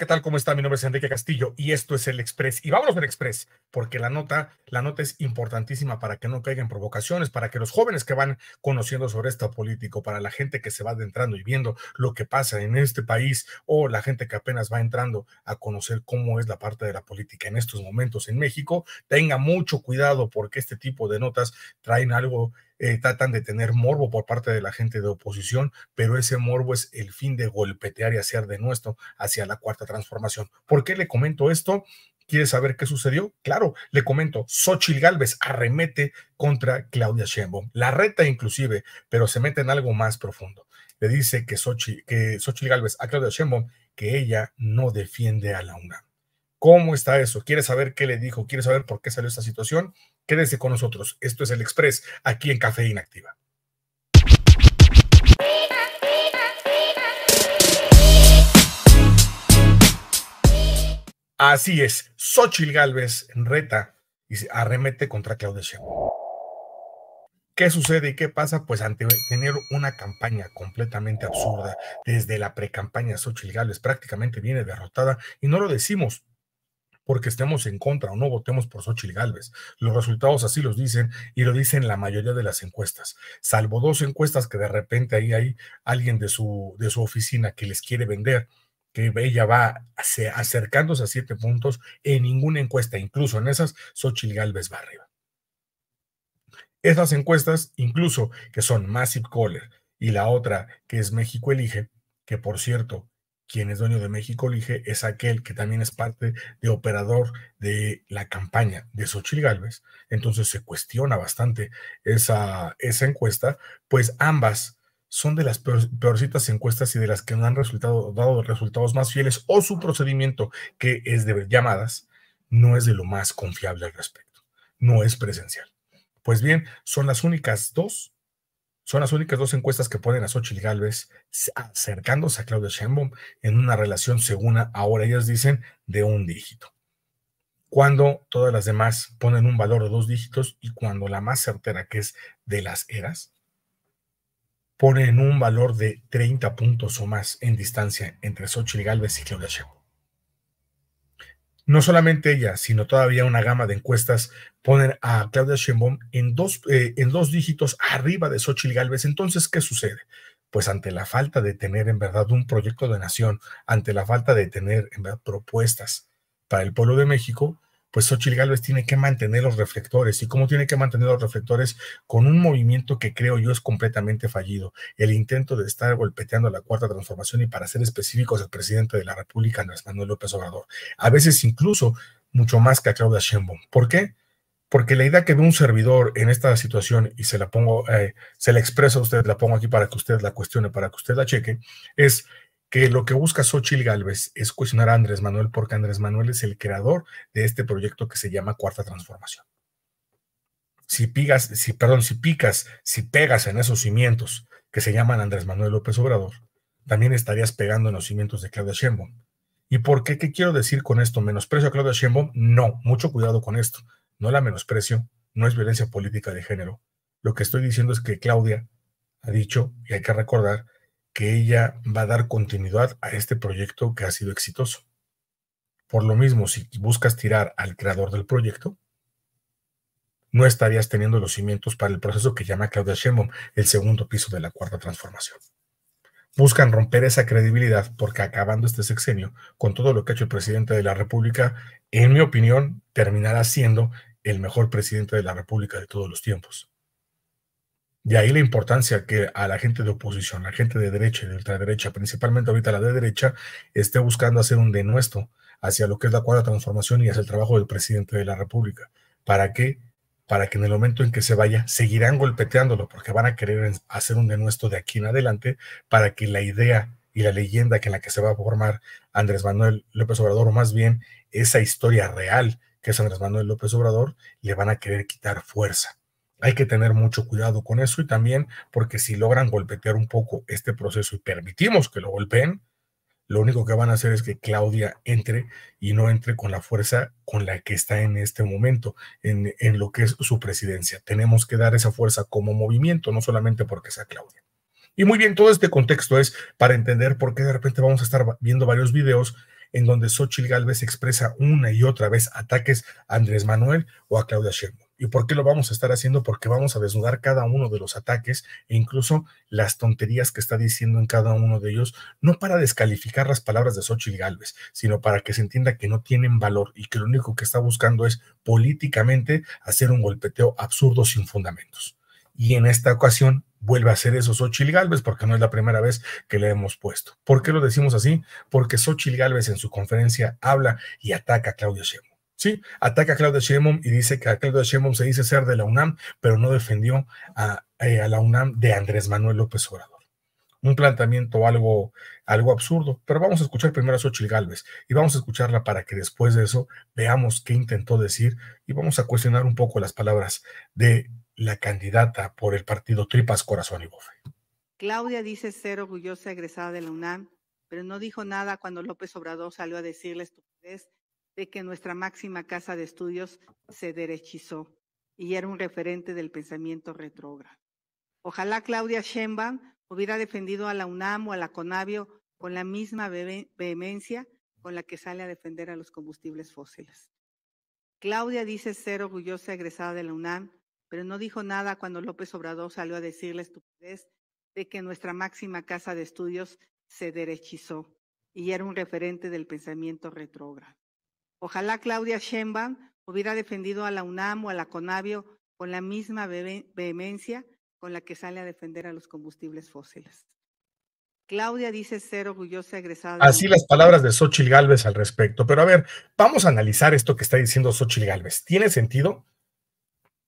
¿qué tal? ¿Cómo está? Mi nombre es Enrique Castillo y esto es El Express. Y vámonos ver Express, porque la nota, la nota es importantísima para que no caigan provocaciones, para que los jóvenes que van conociendo sobre esto político, para la gente que se va adentrando y viendo lo que pasa en este país o la gente que apenas va entrando a conocer cómo es la parte de la política en estos momentos en México, tenga mucho cuidado porque este tipo de notas traen algo eh, tratan de tener morbo por parte de la gente de oposición, pero ese morbo es el fin de golpetear y hacer de nuestro hacia la cuarta transformación. ¿Por qué le comento esto? ¿Quieres saber qué sucedió? Claro, le comento, Xochitl Galvez arremete contra Claudia Sheinbaum, la reta inclusive, pero se mete en algo más profundo. Le dice que Xochitl, que Sochi Galvez a Claudia Sheinbaum que ella no defiende a la UNAM. ¿Cómo está eso? ¿Quieres saber qué le dijo? ¿Quieres saber por qué salió esta situación? Quédese con nosotros. Esto es El Express, aquí en Café Inactiva. Así es, Xochil Gálvez reta y se arremete contra Claudia Sheinbaum. ¿Qué sucede y qué pasa? Pues ante tener una campaña completamente absurda, desde la precampaña Xochitl Gálvez prácticamente viene derrotada y no lo decimos porque estemos en contra o no votemos por Xochitl Galvez. Los resultados así los dicen y lo dicen la mayoría de las encuestas, salvo dos encuestas que de repente ahí hay alguien de su, de su oficina que les quiere vender que ella va acercándose a siete puntos en ninguna encuesta, incluso en esas, Xochitl Galvez va arriba. Esas encuestas, incluso que son Massive Caller y la otra que es México Elige, que por cierto, quien es dueño de México elige es aquel que también es parte de operador de la campaña de Xochitl Galvez, entonces se cuestiona bastante esa, esa encuesta, pues ambas son de las peor, peorcitas encuestas y de las que no han resultado, dado resultados más fieles o su procedimiento, que es de llamadas, no es de lo más confiable al respecto, no es presencial. Pues bien, son las únicas dos son las únicas dos encuestas que ponen a Xochitl Galvez acercándose a Claudia Sheinbaum en una relación, según ahora ellas dicen, de un dígito. Cuando todas las demás ponen un valor de dos dígitos y cuando la más certera, que es de las eras, ponen un valor de 30 puntos o más en distancia entre Xochitl Galvez y Claudia Sheinbaum. No solamente ella, sino todavía una gama de encuestas ponen a Claudia Sheinbaum en dos, eh, en dos dígitos arriba de Xochitl Galvez. Entonces, ¿qué sucede? Pues ante la falta de tener en verdad un proyecto de nación, ante la falta de tener en verdad propuestas para el pueblo de México, pues Xochitl Gálvez tiene que mantener los reflectores. ¿Y cómo tiene que mantener los reflectores? Con un movimiento que creo yo es completamente fallido. El intento de estar golpeteando la cuarta transformación y para ser específicos, el presidente de la República, Andrés Manuel López Obrador. A veces incluso mucho más que a Claudia Sheinbaum. ¿Por qué? Porque la idea que ve un servidor en esta situación, y se la pongo, eh, se la expreso a usted, la pongo aquí para que usted la cuestione, para que usted la cheque, es que lo que busca Xochil Gálvez es cuestionar a Andrés Manuel porque Andrés Manuel es el creador de este proyecto que se llama Cuarta Transformación. Si pigas, si, perdón, si picas, si pegas en esos cimientos que se llaman Andrés Manuel López Obrador, también estarías pegando en los cimientos de Claudia Sheinbaum. ¿Y por qué? ¿Qué quiero decir con esto? ¿Menosprecio a Claudia Sheinbaum? No, mucho cuidado con esto. No la menosprecio, no es violencia política de género. Lo que estoy diciendo es que Claudia ha dicho, y hay que recordar, que ella va a dar continuidad a este proyecto que ha sido exitoso. Por lo mismo, si buscas tirar al creador del proyecto, no estarías teniendo los cimientos para el proceso que llama Claudia Sheinbaum el segundo piso de la cuarta transformación. Buscan romper esa credibilidad porque acabando este sexenio, con todo lo que ha hecho el presidente de la República, en mi opinión, terminará siendo el mejor presidente de la República de todos los tiempos. De ahí la importancia que a la gente de oposición, la gente de derecha y de ultraderecha, principalmente ahorita la de derecha, esté buscando hacer un denuesto hacia lo que es la cuarta transformación y hacia el trabajo del presidente de la República. ¿Para qué? Para que en el momento en que se vaya, seguirán golpeteándolo, porque van a querer hacer un denuesto de aquí en adelante para que la idea y la leyenda que en la que se va a formar Andrés Manuel López Obrador, o más bien esa historia real que es Andrés Manuel López Obrador, le van a querer quitar fuerza hay que tener mucho cuidado con eso y también porque si logran golpetear un poco este proceso y permitimos que lo golpeen, lo único que van a hacer es que Claudia entre y no entre con la fuerza con la que está en este momento, en, lo que es su presidencia. Tenemos que dar esa fuerza como movimiento, no solamente porque sea Claudia. Y muy bien, todo este contexto es para entender por qué de repente vamos a estar viendo varios videos en donde Xochitl Gálvez expresa una y otra vez ataques a Andrés Manuel o a Claudia Sheinbaum. ¿Y por qué lo vamos a estar haciendo? Porque vamos a desnudar cada uno de los ataques e incluso las tonterías que está diciendo en cada uno de ellos, no para descalificar las palabras de Xochitl Galvez, sino para que se entienda que no tienen valor y que lo único que está buscando es políticamente hacer un golpeteo absurdo sin fundamentos. Y en esta ocasión vuelve a ser eso Xochitl Galvez, porque no es la primera vez que le hemos puesto. ¿Por qué lo decimos así? Porque Xochitl Galvez en su conferencia habla y ataca a Claudio Sí, ataca a Claudia Sheinbaum y dice que a Claudia Sheinbaum se dice ser de la UNAM, pero no defendió a, eh, la UNAM de Andrés Manuel López Obrador. Un planteamiento algo, algo absurdo, pero vamos a escuchar primero a Xochitl Galvez y vamos a escucharla para que después de eso veamos qué intentó decir y vamos a cuestionar un poco las palabras de la candidata por el partido Tripas Corazón y Bofe. Claudia dice ser orgullosa egresada de la UNAM, pero no dijo nada cuando López Obrador salió a decirle estupidez de que nuestra máxima casa de estudios se derechizó y era un referente del pensamiento retrógrado. Ojalá Claudia Sheinbaum hubiera defendido a la UNAM o a la CONAVIO con la misma vehemencia con la que sale a defender a los combustibles fósiles. Claudia dice ser orgullosa egresada de la UNAM, pero no dijo nada cuando López Obrador salió a decirle estupidez de que nuestra máxima casa de estudios se derechizó y era un referente del pensamiento retrógrado. Ojalá Claudia Sheinbaum hubiera defendido a la UNAM o a la CONAVIO con la misma vehemencia con la que sale a defender a los combustibles fósiles. Claudia dice ser orgullosa egresada. Así las palabras de Xochil Gálvez al respecto. Pero a ver, vamos a analizar esto que está diciendo Xochil Gálvez. ¿Tiene sentido?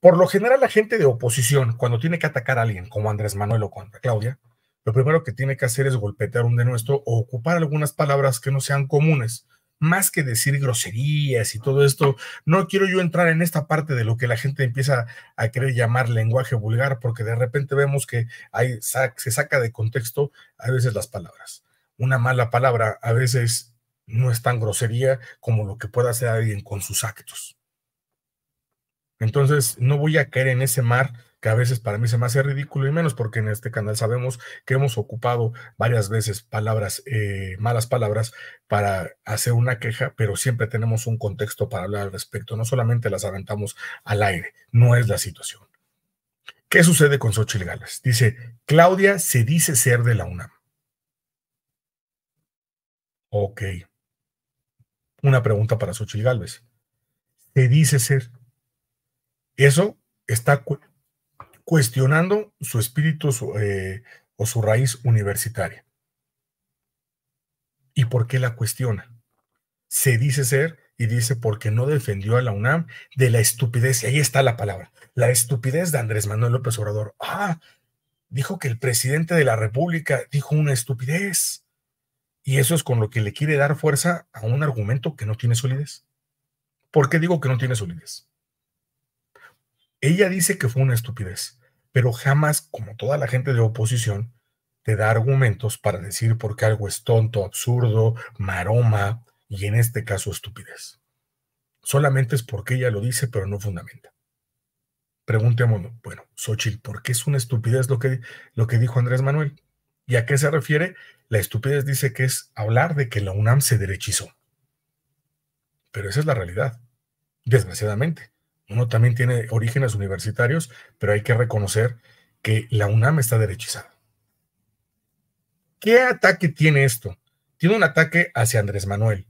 Por lo general, la gente de oposición, cuando tiene que atacar a alguien, como Andrés Manuel o contra Claudia, lo primero que tiene que hacer es golpetear un denuestro o ocupar algunas palabras que no sean comunes más que decir groserías y todo esto, no quiero yo entrar en esta parte de lo que la gente empieza a querer llamar lenguaje vulgar, porque de repente vemos que hay, se saca de contexto a veces las palabras. Una mala palabra a veces no es tan grosería como lo que pueda hacer alguien con sus actos. Entonces, no voy a caer en ese mar que a veces para mí se me hace ridículo y menos porque en este canal sabemos que hemos ocupado varias veces palabras, eh, malas palabras para hacer una queja, pero siempre tenemos un contexto para hablar al respecto, no solamente las aventamos al aire, no es la situación. ¿Qué sucede con Xochitl Galvez? Dice, Claudia se dice ser de la UNAM. Ok. Una pregunta para Xochitl Galvez. Se dice ser. Eso está cuestionando su espíritu eh, o su raíz universitaria. ¿Y por qué la cuestiona? Se dice ser y dice porque no defendió a la UNAM de la estupidez, y ahí está la palabra, la estupidez de Andrés Manuel López Obrador. Ah, dijo que el presidente de la República dijo una estupidez. Y eso es con lo que le quiere dar fuerza a un argumento que no tiene solidez. ¿Por qué digo que no tiene solidez? Ella dice que fue una estupidez, pero jamás, como toda la gente de oposición, te da argumentos para decir por qué algo es tonto, absurdo, maroma y en este caso estupidez. Solamente es porque ella lo dice, pero no fundamenta. Preguntémonos, bueno, Xochitl, ¿por qué es una estupidez lo que, lo que dijo Andrés Manuel? ¿Y a qué se refiere? La estupidez dice que es hablar de que la UNAM se derechizó. Pero esa es la realidad, desgraciadamente uno también tiene orígenes universitarios, pero hay que reconocer que la UNAM está derechizada. ¿Qué ataque tiene esto? Tiene un ataque hacia Andrés Manuel,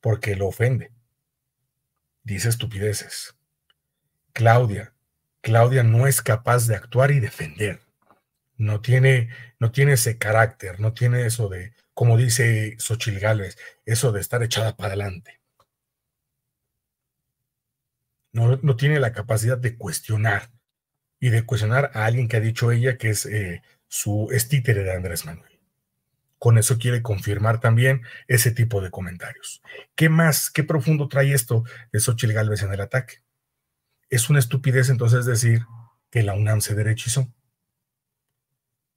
porque lo ofende. Dice estupideces. Claudia, Claudia no es capaz de actuar y defender. No tiene, no tiene ese carácter, no tiene eso de, como dice Xochil Gálvez, eso de estar echada para adelante no, tiene la capacidad de cuestionar y de cuestionar a alguien que ha dicho ella que es eh, su estítere de Andrés Manuel. Con eso quiere confirmar también ese tipo de comentarios. ¿Qué más, qué profundo trae esto de Xochitl Gálvez en el ataque? Es una estupidez entonces decir que la UNAM se derechizó.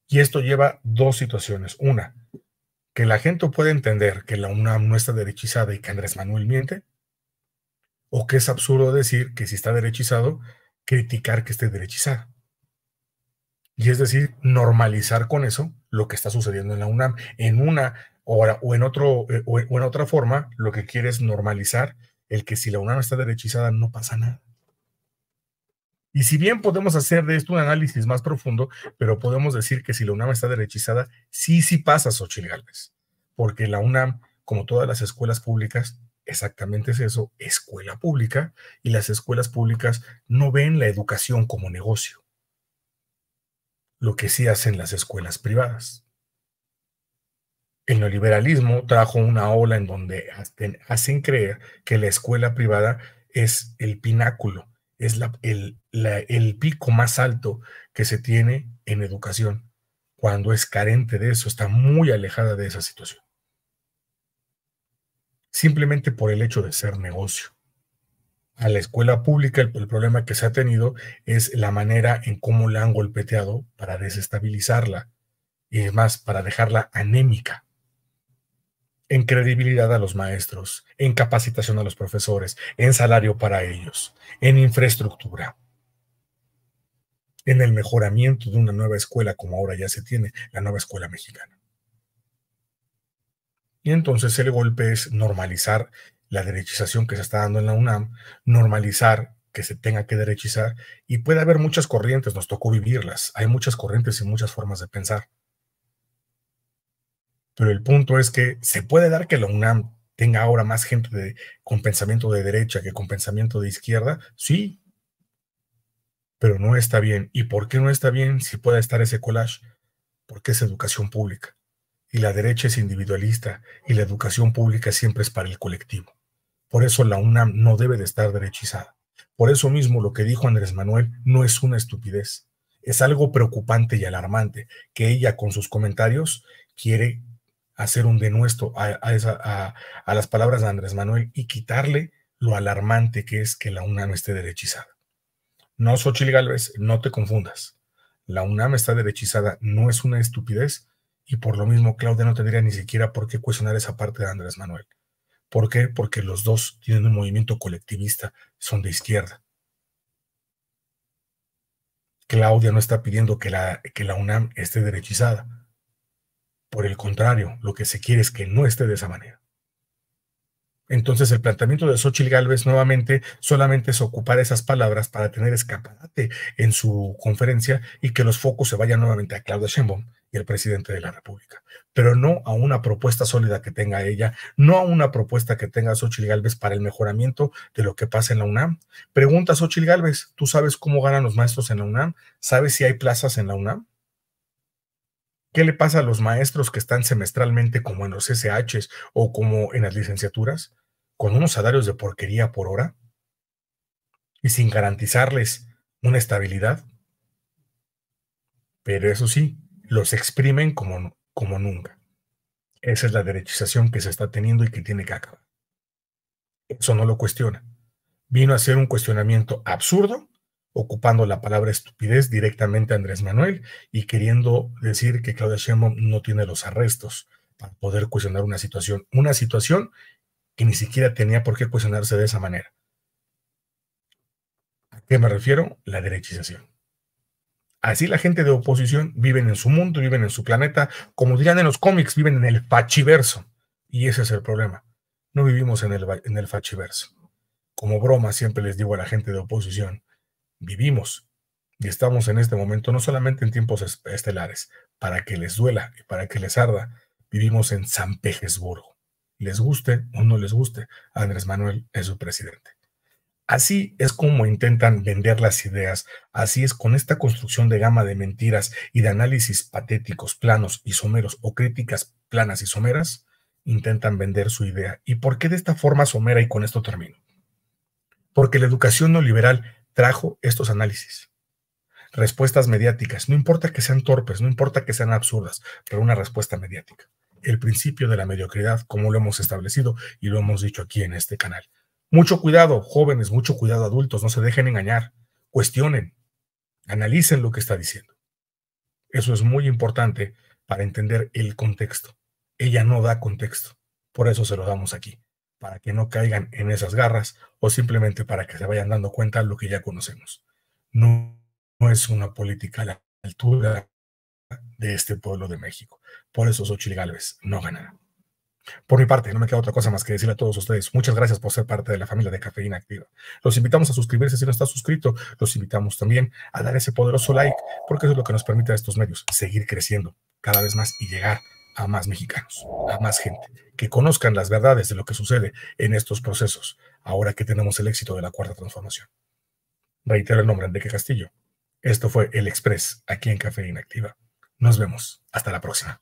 Y esto lleva dos situaciones. Una, que la gente puede entender que la UNAM no está derechizada y que Andrés Manuel miente, o que es absurdo decir que si está derechizado, criticar que esté derechizada Y es decir, normalizar con eso lo que está sucediendo en la UNAM. En una hora o en, otro, eh, o en otra forma, lo que quiere es normalizar el que si la UNAM está derechizada no pasa nada. Y si bien podemos hacer de esto un análisis más profundo, pero podemos decir que si la UNAM está derechizada, sí, sí pasa, Xochitl Gálvez. Porque la UNAM, como todas las escuelas públicas, exactamente es eso, escuela pública, y las escuelas públicas no ven la educación como negocio, lo que sí hacen las escuelas privadas. El neoliberalismo trajo una ola en donde hacen creer que la escuela privada es el pináculo, es el pico más alto que se tiene en educación, cuando es carente de eso, está muy alejada de esa situación simplemente por el hecho de ser negocio. A la escuela pública el, problema que se ha tenido es la manera en cómo la han golpeteado para desestabilizarla y además para dejarla anémica en credibilidad a los maestros, en capacitación a los profesores, en salario para ellos, en infraestructura, en el mejoramiento de una nueva escuela como ahora ya se tiene, la nueva escuela mexicana. Y entonces el golpe es normalizar la derechización que se está dando en la UNAM, normalizar que se tenga que derechizar y puede haber muchas corrientes, nos tocó vivirlas, hay muchas corrientes y muchas formas de pensar. Pero el punto es que se puede dar que la UNAM tenga ahora más gente de, con pensamiento de derecha que con pensamiento de izquierda, sí, pero no está bien. ¿Y por qué no está bien si puede estar ese collage? Porque es educación pública y la derecha es individualista y la educación pública siempre es para el colectivo. Por eso la UNAM no debe de estar derechizada. Por eso mismo lo que dijo Andrés Manuel no es una estupidez. Es algo preocupante y alarmante que ella con sus comentarios quiere hacer un denuesto a, las palabras de Andrés Manuel y quitarle lo alarmante que es que la UNAM esté derechizada. No, Xochil Gálvez, no te confundas. La UNAM está derechizada, no es una estupidez, y por lo mismo Claudia no tendría ni siquiera por qué cuestionar esa parte de Andrés Manuel. ¿Por qué? Porque los dos tienen un movimiento colectivista, son de izquierda. Claudia no está pidiendo que la, que la UNAM esté derechizada. Por el contrario, lo que se quiere es que no esté de esa manera. Entonces el planteamiento de Xochitl Gálvez nuevamente solamente es ocupar esas palabras para tener escaparate en su conferencia y que los focos se vayan nuevamente a Claudia Sheinbaum y el presidente de la República, pero no a una propuesta sólida que tenga ella, no a una propuesta que tenga Xochitl Gálvez para el mejoramiento de lo que pasa en la UNAM. Pregunta Xochitl Gálvez, ¿tú sabes cómo ganan los maestros en la UNAM? ¿Sabes si hay plazas en la UNAM? ¿Qué le pasa a los maestros que están semestralmente como en los SHs o como en las licenciaturas, con unos salarios de porquería por hora y sin garantizarles una estabilidad? Pero eso sí, los exprimen como, como nunca. Esa es la derechización que se está teniendo y que tiene que acabar. Eso no lo cuestiona. Vino a ser un cuestionamiento absurdo ocupando la palabra estupidez directamente a Andrés Manuel y queriendo decir que Claudia Sheinbaum no tiene los arrestos para poder cuestionar una situación, una situación que ni siquiera tenía por qué cuestionarse de esa manera. ¿A qué me refiero? La derechización. Así la gente de oposición viven en su mundo, viven en su planeta, como dirían en los cómics, viven en el fachiverso. Y ese es el problema. No vivimos en el, en el fachiverso. Como broma siempre les digo a la gente de oposición, vivimos y estamos en este momento no solamente en tiempos estelares, para que les duela y para que les arda, vivimos en San Petersburgo. Les guste o no les guste, Andrés Manuel es su presidente. Así es como intentan vender las ideas, así es con esta construcción de gama de mentiras y de análisis patéticos, planos y someros o críticas planas y someras, intentan vender su idea. ¿Y por qué de esta forma somera y con esto termino? Porque la educación neoliberal trajo estos análisis. Respuestas mediáticas, no importa que sean torpes, no importa que sean absurdas, pero una respuesta mediática. El principio de la mediocridad, como lo hemos establecido y lo hemos dicho aquí en este canal. Mucho cuidado, jóvenes, mucho cuidado, adultos, no se dejen engañar, cuestionen, analicen lo que está diciendo. Eso es muy importante para entender el contexto. Ella no da contexto, por eso se lo damos aquí para que no caigan en esas garras o simplemente para que se vayan dando cuenta de lo que ya conocemos. No, es una política a la altura de este pueblo de México. Por eso Xochitl Gálvez no ganará. Por mi parte, no me queda otra cosa más que decirle a todos ustedes, muchas gracias por ser parte de la familia de Cafeína Activa. Los invitamos a suscribirse si no está suscrito. Los invitamos también a dar ese poderoso like, porque eso es lo que nos permite a estos medios seguir creciendo cada vez más y llegar a más mexicanos, a más gente, que conozcan las verdades de lo que sucede en estos procesos, ahora que tenemos el éxito de la cuarta transformación. Reitero el nombre, Enrique Castillo. Esto fue El Express, aquí en Café Inactiva. Nos vemos. Hasta la próxima.